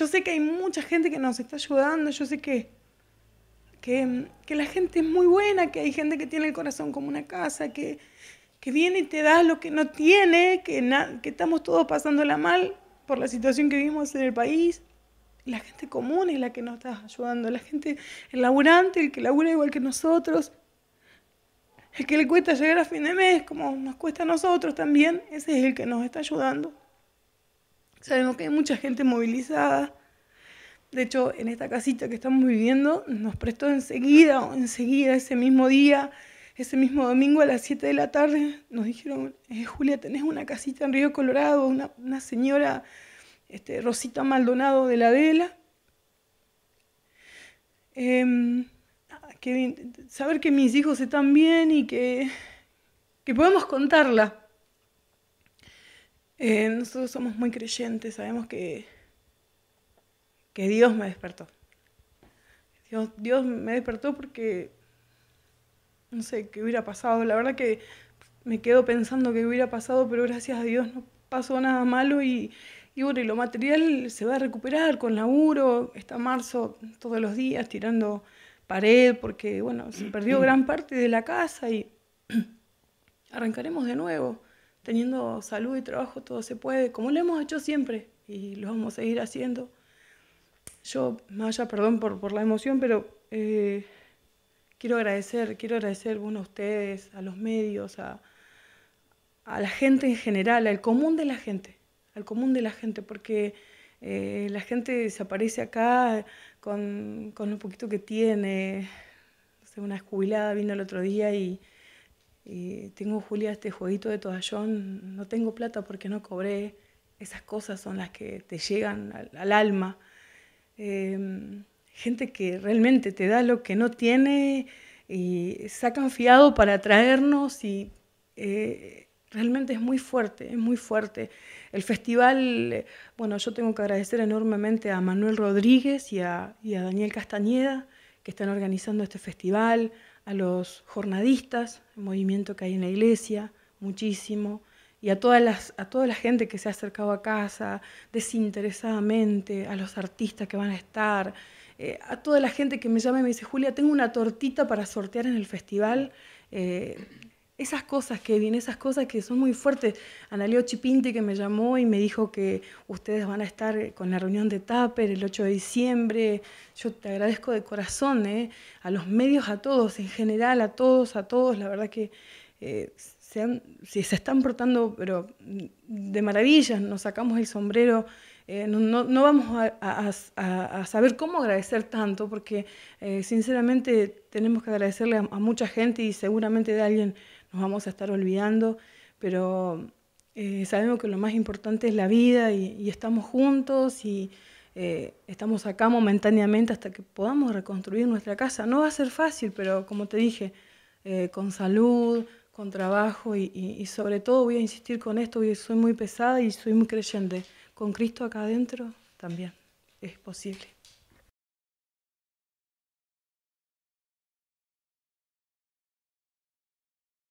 Yo sé que hay mucha gente que nos está ayudando, yo sé que, que, la gente es muy buena, que hay gente que tiene el corazón como una casa, que, viene y te da lo que no tiene, que, que estamos todos pasándola mal por la situación que vivimos en el país. La gente común es la que nos está ayudando, la gente, el laburante, el que labura igual que nosotros, el que le cuesta llegar a fin de mes, como nos cuesta a nosotros también, ese es el que nos está ayudando. Sabemos que hay mucha gente movilizada. De hecho, en esta casita que estamos viviendo, nos prestó enseguida o enseguida ese mismo día, ese mismo domingo a las 7 de la tarde, nos dijeron, eh, Julia, tenés una casita en Río Colorado, una, señora, este, Rosita Maldonado de la Adela em, ah, saber que mis hijos están bien y que, que podemos contarla, eh, nosotros somos muy creyentes, sabemos que, que Dios me despertó. Dios, me despertó porque, no sé, qué hubiera pasado. La verdad que me quedo pensando qué hubiera pasado, pero gracias a Dios no pasó nada malo y, y bueno, y lo material se va a recuperar con laburo. Está marzo todos los días tirando pared porque, bueno, se perdió gran parte de la casa y arrancaremos de nuevo teniendo salud y trabajo todo se puede, como lo hemos hecho siempre y lo vamos a seguir haciendo. Yo, Maya, perdón por, la emoción, pero eh, quiero agradecer, quiero agradecer bueno, a ustedes, a los medios, a, la gente en general, al común de la gente, al común de la gente, porque eh, la gente se aparece acá con, con lo poquito que tiene. una jubilada vino el otro día y, y tengo, Julia, este jueguito de toallón, no tengo plata porque no cobré. Esas cosas son las que te llegan al, alma. Em, gente que realmente te da lo que no tiene y sacan fiado para traernos y eh, realmente es muy fuerte, es muy fuerte. El festival, bueno, yo tengo que agradecer enormemente a Manuel Rodríguez y a Daniel Castañeda que están organizando este festival, a los jornadistas, el movimiento que hay en la iglesia, muchísimo, y a, todas las, a toda la gente que se ha acercado a casa desinteresadamente, a los artistas que van a estar, eh, a toda la gente que me llama y me dice, Julia, tengo una tortita para sortear en el festival. Eh, esas cosas, que vienen, esas cosas que son muy fuertes. Analio Chipinti que me llamó y me dijo que ustedes van a estar eh, con la reunión de Taper el 8 de diciembre. Yo te agradezco de corazón, eh, a los medios, a todos, en general, a todos, a todos. La verdad que eh, se, se, están portando pero mm, de maravillas, nos sacamos el sombrero. Eh, no, vamos a, saber cómo agradecer tanto, porque sinceramente tenemos que agradecerle a, mucha gente y seguramente de alguien nos vamos a estar olvidando, pero eh, sabemos que lo más importante es la vida y, estamos juntos y eh, estamos acá momentáneamente hasta que podamos reconstruir nuestra casa. No va a ser fácil, pero como te dije, eh, con salud, con trabajo y, y, sobre todo voy a insistir con esto, porque soy muy pesada y soy muy creyente. Con Cristo acá adentro también es posible.